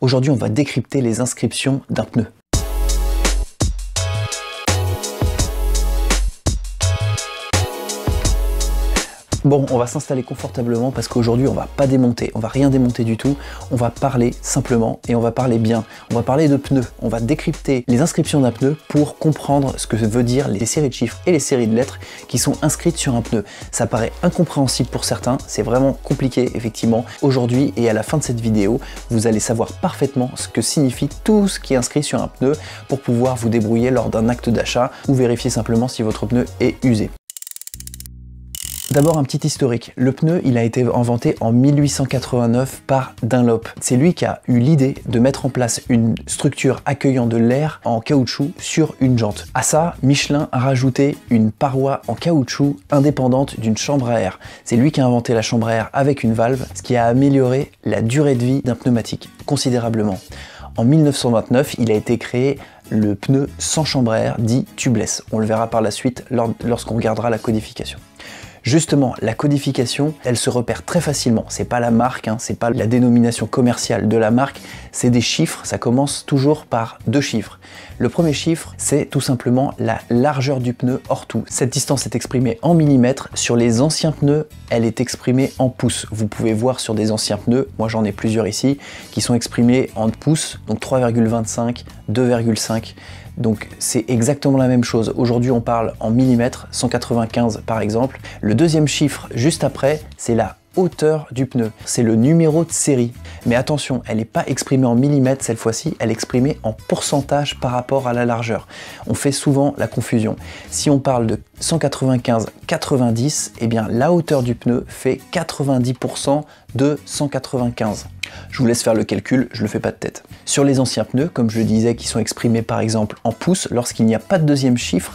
Aujourd'hui, on va décrypter les inscriptions d'un pneu. Bon, on va s'installer confortablement parce qu'aujourd'hui, on va pas démonter, on va rien démonter du tout. On va parler simplement et on va parler bien. On va parler de pneus, on va décrypter les inscriptions d'un pneu pour comprendre ce que veut dire les séries de chiffres et les séries de lettres qui sont inscrites sur un pneu. Ça paraît incompréhensible pour certains, c'est vraiment compliqué effectivement. Aujourd'hui et à la fin de cette vidéo, vous allez savoir parfaitement ce que signifie tout ce qui est inscrit sur un pneu pour pouvoir vous débrouiller lors d'un acte d'achat ou vérifier simplement si votre pneu est usé. D'abord un petit historique. Le pneu, il a été inventé en 1889 par Dunlop. C'est lui qui a eu l'idée de mettre en place une structure accueillant de l'air en caoutchouc sur une jante. À ça, Michelin a rajouté une paroi en caoutchouc indépendante d'une chambre à air. C'est lui qui a inventé la chambre à air avec une valve, ce qui a amélioré la durée de vie d'un pneumatique considérablement. En 1929, il a été créé le pneu sans chambre à air dit tubeless. On le verra par la suite lorsqu'on regardera la codification. Justement, la codification, elle se repère très facilement. C'est pas la marque, hein, c'est pas la dénomination commerciale de la marque, c'est des chiffres. Ça commence toujours par deux chiffres. Le premier chiffre, c'est tout simplement la largeur du pneu hors tout. Cette distance est exprimée en millimètres. Sur les anciens pneus, elle est exprimée en pouces. Vous pouvez voir sur des anciens pneus, moi j'en ai plusieurs ici, qui sont exprimés en pouces, donc 3,25, 2,5. Donc c'est exactement la même chose. Aujourd'hui, on parle en millimètres, 195 par exemple. Le deuxième chiffre juste après, c'est la hauteur du pneu. C'est le numéro de série. Mais attention, elle n'est pas exprimée en millimètres cette fois-ci, elle est exprimée en pourcentage par rapport à la largeur. On fait souvent la confusion. Si on parle de 195-90, eh bien la hauteur du pneu fait 90% de 195. Je vous laisse faire le calcul, je le fais pas de tête. Sur les anciens pneus, comme je le disais, qui sont exprimés par exemple en pouces, lorsqu'il n'y a pas de deuxième chiffre,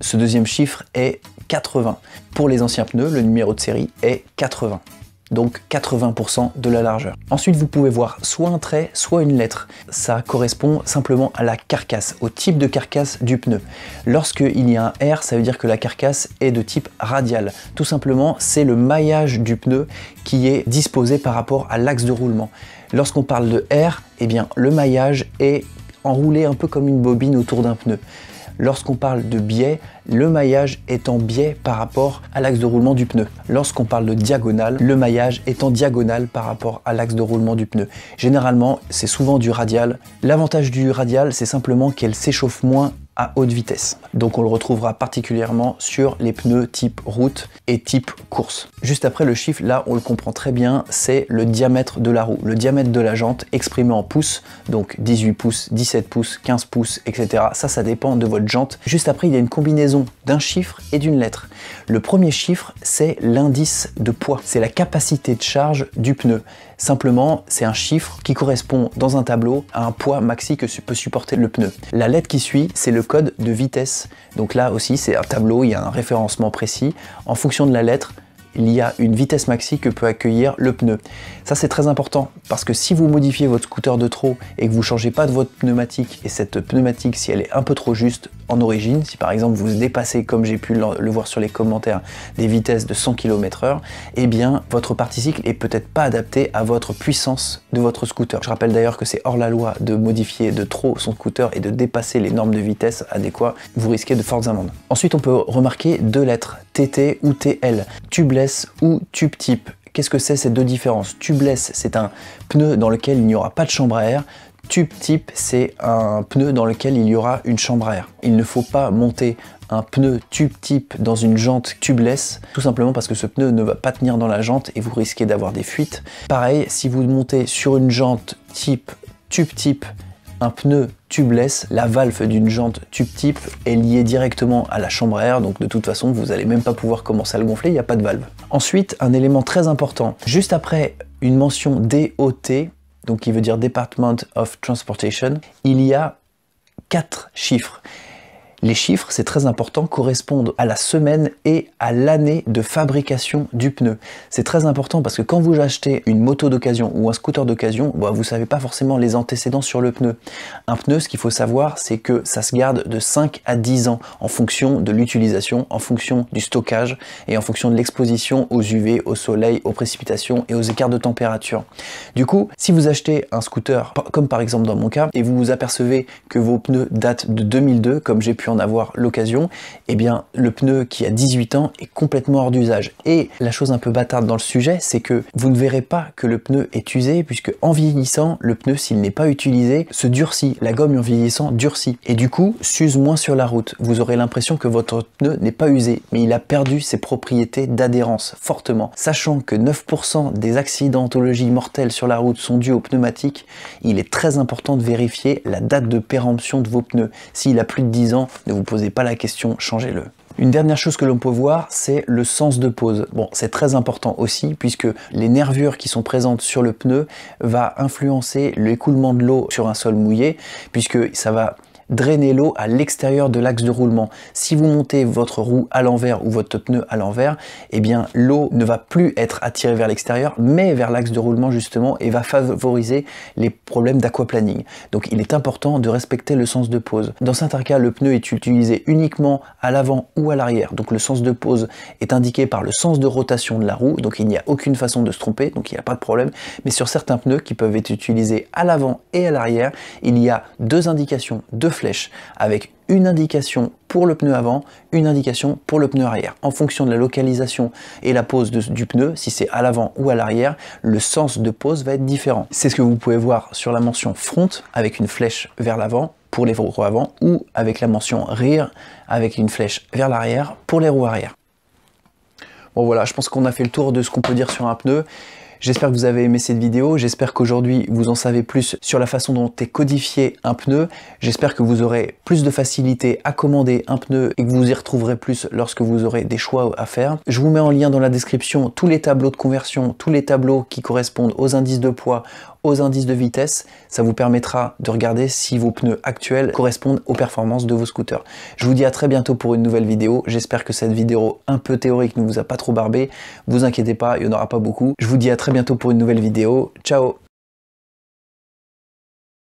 ce deuxième chiffre est 80. Pour les anciens pneus, le numéro de série est 80 donc 80% de la largeur. Ensuite, vous pouvez voir soit un trait, soit une lettre. Ça correspond simplement à la carcasse, au type de carcasse du pneu. Lorsqu'il y a un R, ça veut dire que la carcasse est de type radial. Tout simplement, c'est le maillage du pneu qui est disposé par rapport à l'axe de roulement. Lorsqu'on parle de R, eh bien, le maillage est enroulé un peu comme une bobine autour d'un pneu. Lorsqu'on parle de biais, le maillage est en biais par rapport à l'axe de roulement du pneu. Lorsqu'on parle de diagonale, le maillage est en diagonale par rapport à l'axe de roulement du pneu. Généralement, c'est souvent du radial. L'avantage du radial, c'est simplement qu'elle s'échauffe moins haute vitesse. Donc on le retrouvera particulièrement sur les pneus type route et type course. Juste après le chiffre, là on le comprend très bien, c'est le diamètre de la roue, le diamètre de la jante exprimé en pouces, donc 18 pouces, 17 pouces, 15 pouces, etc. Ça, ça dépend de votre jante. Juste après, il y a une combinaison d'un chiffre et d'une lettre. Le premier chiffre, c'est l'indice de poids, c'est la capacité de charge du pneu. Simplement, c'est un chiffre qui correspond dans un tableau à un poids maxi que peut supporter le pneu. La lettre qui suit, c'est le code de vitesse. Donc là aussi, c'est un tableau, il y a un référencement précis. En fonction de la lettre, il y a une vitesse maxi que peut accueillir le pneu. Ça c'est très important parce que si vous modifiez votre scooter de trop et que vous changez pas de votre pneumatique et cette pneumatique si elle est un peu trop juste en origine, si par exemple vous dépassez comme j'ai pu le voir sur les commentaires des vitesses de 100 km/h, eh bien votre particycle est peut-être pas adapté à votre puissance de votre scooter. Je rappelle d'ailleurs que c'est hors la loi de modifier de trop son scooter et de dépasser les normes de vitesse adéquates, vous risquez de fortes amendes. Ensuite on peut remarquer deux lettres TT ou TL, tubelet ou tube type. Qu'est-ce que c'est ces deux différences Tubeless, c'est un pneu dans lequel il n'y aura pas de chambre à air. Tube type, c'est un pneu dans lequel il y aura une chambre à air. Il ne faut pas monter un pneu tube type dans une jante tubeless, tout simplement parce que ce pneu ne va pas tenir dans la jante et vous risquez d'avoir des fuites. Pareil, si vous montez sur une jante type tube type un pneu tubeless, la valve d'une jante tube type est liée directement à la chambre à air, donc de toute façon vous n'allez même pas pouvoir commencer à le gonfler, il n'y a pas de valve. Ensuite, un élément très important, juste après une mention DOT, donc qui veut dire Department of Transportation, il y a quatre chiffres. Les chiffres, c'est très important, correspondent à la semaine et à l'année de fabrication du pneu. C'est très important parce que quand vous achetez une moto d'occasion ou un scooter d'occasion, vous bah, vous savez pas forcément les antécédents sur le pneu. Un pneu, ce qu'il faut savoir, c'est que ça se garde de 5 à 10 ans en fonction de l'utilisation, en fonction du stockage et en fonction de l'exposition aux UV, au soleil, aux précipitations et aux écarts de température. Du coup, si vous achetez un scooter, comme par exemple dans mon cas, et vous vous apercevez que vos pneus datent de 2002, comme j'ai pu avoir l'occasion, et eh bien le pneu qui a 18 ans est complètement hors d'usage. Et la chose un peu bâtarde dans le sujet, c'est que vous ne verrez pas que le pneu est usé, puisque en vieillissant, le pneu, s'il n'est pas utilisé, se durcit. La gomme en vieillissant durcit. Et du coup, s'use moins sur la route. Vous aurez l'impression que votre pneu n'est pas usé, mais il a perdu ses propriétés d'adhérence fortement. Sachant que 9% des accidents accidentologies mortelles sur la route sont dues aux pneumatiques, il est très important de vérifier la date de péremption de vos pneus. S'il a plus de 10 ans, ne vous posez pas la question, changez-le. Une dernière chose que l'on peut voir, c'est le sens de pose. Bon, c'est très important aussi puisque les nervures qui sont présentes sur le pneu va influencer l'écoulement de l'eau sur un sol mouillé puisque ça va drainer l'eau à l'extérieur de l'axe de roulement. Si vous montez votre roue à l'envers ou votre pneu à l'envers, eh bien l'eau ne va plus être attirée vers l'extérieur, mais vers l'axe de roulement justement, et va favoriser les problèmes d'aquaplaning. Donc il est important de respecter le sens de pose. Dans certains cas, le pneu est utilisé uniquement à l'avant ou à l'arrière, donc le sens de pose est indiqué par le sens de rotation de la roue, donc il n'y a aucune façon de se tromper, donc il n'y a pas de problème. Mais sur certains pneus qui peuvent être utilisés à l'avant et à l'arrière, il y a deux indications, deux avec une indication pour le pneu avant, une indication pour le pneu arrière. En fonction de la localisation et la pose du pneu, si c'est à l'avant ou à l'arrière, le sens de pose va être différent. C'est ce que vous pouvez voir sur la mention front avec une flèche vers l'avant pour les roues avant ou avec la mention rear avec une flèche vers l'arrière pour les roues arrière. Bon voilà, je pense qu'on a fait le tour de ce qu'on peut dire sur un pneu. J'espère que vous avez aimé cette vidéo, j'espère qu'aujourd'hui vous en savez plus sur la façon dont est codifié un pneu, j'espère que vous aurez plus de facilité à commander un pneu et que vous y retrouverez plus lorsque vous aurez des choix à faire. Je vous mets en lien dans la description tous les tableaux de conversion, tous les tableaux qui correspondent aux indices de poids, aux indices de vitesse. Ça vous permettra de regarder si vos pneus actuels correspondent aux performances de vos scooters. Je vous dis à très bientôt pour une nouvelle vidéo. J'espère que cette vidéo un peu théorique ne vous a pas trop barbé. Vous inquiétez pas, il n'y en aura pas beaucoup. Je vous dis à très bientôt pour une nouvelle vidéo. Ciao